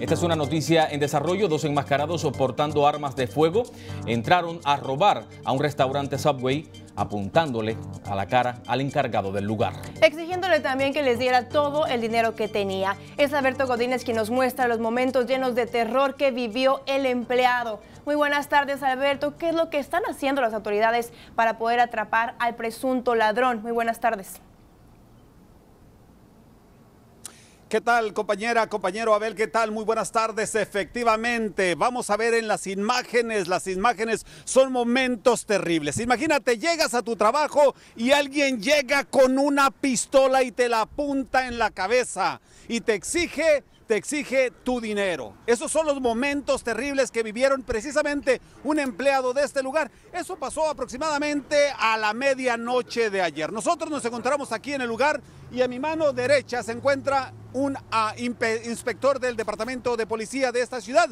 Esta es una noticia en desarrollo. Dos enmascarados soportando armas de fuego entraron a robar a un restaurante Subway apuntándole a la cara al encargado del lugar. Exigiéndole también que les diera todo el dinero que tenía. Es Alberto Godínez quien nos muestra los momentos llenos de terror que vivió el empleado. Muy buenas tardes, Alberto. ¿Qué es lo que están haciendo las autoridades para poder atrapar al presunto ladrón? Muy buenas tardes. ¿Qué tal, compañera, compañero Abel? ¿Qué tal? Muy buenas tardes. Efectivamente, vamos a ver en las imágenes. Las imágenes son momentos terribles. Imagínate, llegas a tu trabajo y alguien llega con una pistola y te la apunta en la cabeza y te exige te exige tu dinero. Esos son los momentos terribles que vivieron precisamente un empleado de este lugar. Eso pasó aproximadamente a la medianoche de ayer. Nosotros nos encontramos aquí en el lugar y a mi mano derecha se encuentra un ah, inspector del Departamento de Policía de esta ciudad.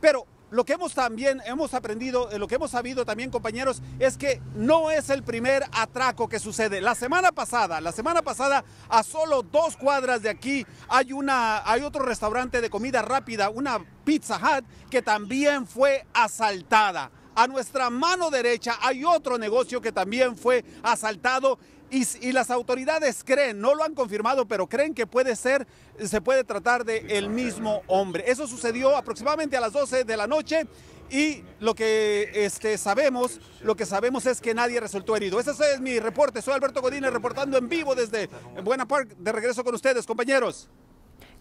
Pero lo que hemos también hemos aprendido, eh, lo que hemos sabido también, compañeros, es que no es el primer atraco que sucede. La semana pasada, la semana pasada, a solo dos cuadras de aquí hay una, hay otro restaurante de comida rápida, una Pizza Hut, que también fue asaltada a nuestra mano derecha hay otro negocio que también fue asaltado y, las autoridades creen, no lo han confirmado, pero creen que puede ser, se puede tratar de el mismo hombre. Eso sucedió aproximadamente a las 12 de la noche y lo que este, sabemos, lo que sabemos es que nadie resultó herido. Ese es mi reporte. Soy Alberto Godínez reportando en vivo desde Buena Park. De regreso con ustedes, compañeros.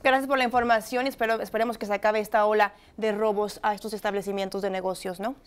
Gracias por la información y esperemos que se acabe esta ola de robos a estos establecimientos de negocios, ¿no?